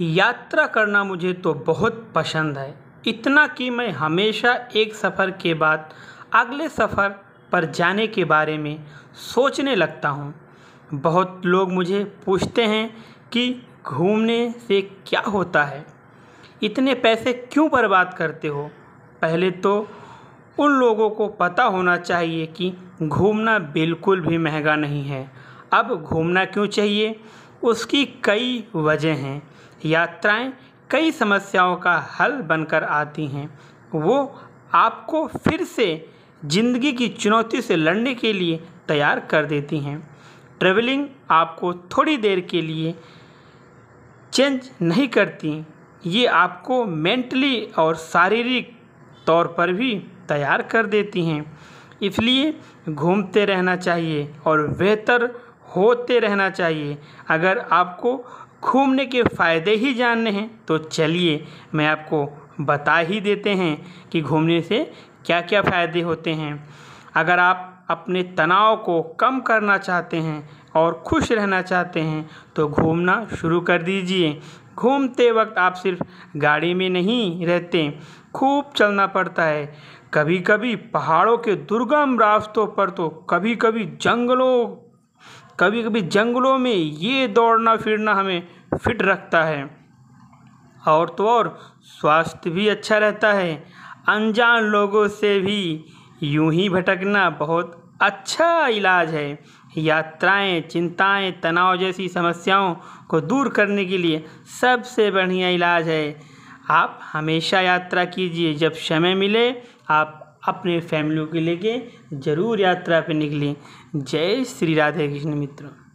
यात्रा करना मुझे तो बहुत पसंद है इतना कि मैं हमेशा एक सफ़र के बाद अगले सफ़र पर जाने के बारे में सोचने लगता हूँ बहुत लोग मुझे पूछते हैं कि घूमने से क्या होता है इतने पैसे क्यों बर्बाद करते हो पहले तो उन लोगों को पता होना चाहिए कि घूमना बिल्कुल भी महंगा नहीं है अब घूमना क्यों चाहिए उसकी कई वजह हैं यात्राएँ कई समस्याओं का हल बनकर आती हैं वो आपको फिर से ज़िंदगी की चुनौती से लड़ने के लिए तैयार कर देती हैं ट्रेवलिंग आपको थोड़ी देर के लिए चेंज नहीं करती ये आपको मेंटली और शारीरिक तौर पर भी तैयार कर देती हैं इसलिए घूमते रहना चाहिए और बेहतर होते रहना चाहिए अगर आपको घूमने के फ़ायदे ही जानने हैं तो चलिए मैं आपको बता ही देते हैं कि घूमने से क्या क्या फ़ायदे होते हैं अगर आप अपने तनाव को कम करना चाहते हैं और खुश रहना चाहते हैं तो घूमना शुरू कर दीजिए घूमते वक्त आप सिर्फ गाड़ी में नहीं रहते खूब चलना पड़ता है कभी कभी पहाड़ों के दुर्गम रास्तों पर तो कभी कभी जंगलों कभी कभी जंगलों में ये दौड़ना फिरना हमें फिट रखता है और तो और स्वास्थ्य भी अच्छा रहता है अनजान लोगों से भी यूं ही भटकना बहुत अच्छा इलाज है यात्राएं चिंताएं तनाव जैसी समस्याओं को दूर करने के लिए सबसे बढ़िया इलाज है आप हमेशा यात्रा कीजिए जब समय मिले आप अपने फैमिलियों को लेके ज़रूर यात्रा पे निकलें जय श्री राधे कृष्ण मित्रों